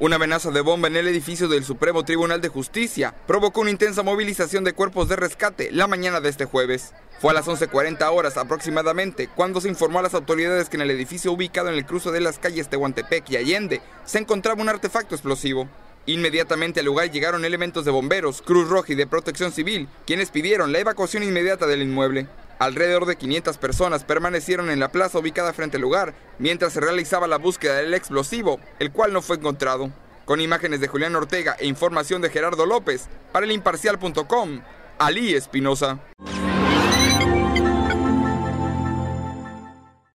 Una amenaza de bomba en el edificio del Supremo Tribunal de Justicia provocó una intensa movilización de cuerpos de rescate la mañana de este jueves. Fue a las 11.40 horas aproximadamente cuando se informó a las autoridades que en el edificio ubicado en el cruce de las calles Tehuantepec y Allende se encontraba un artefacto explosivo. Inmediatamente al lugar llegaron elementos de bomberos, Cruz Roja y de Protección Civil, quienes pidieron la evacuación inmediata del inmueble. Alrededor de 500 personas permanecieron en la plaza ubicada frente al lugar mientras se realizaba la búsqueda del explosivo, el cual no fue encontrado. Con imágenes de Julián Ortega e información de Gerardo López, para el imparcial.com, Ali Espinosa.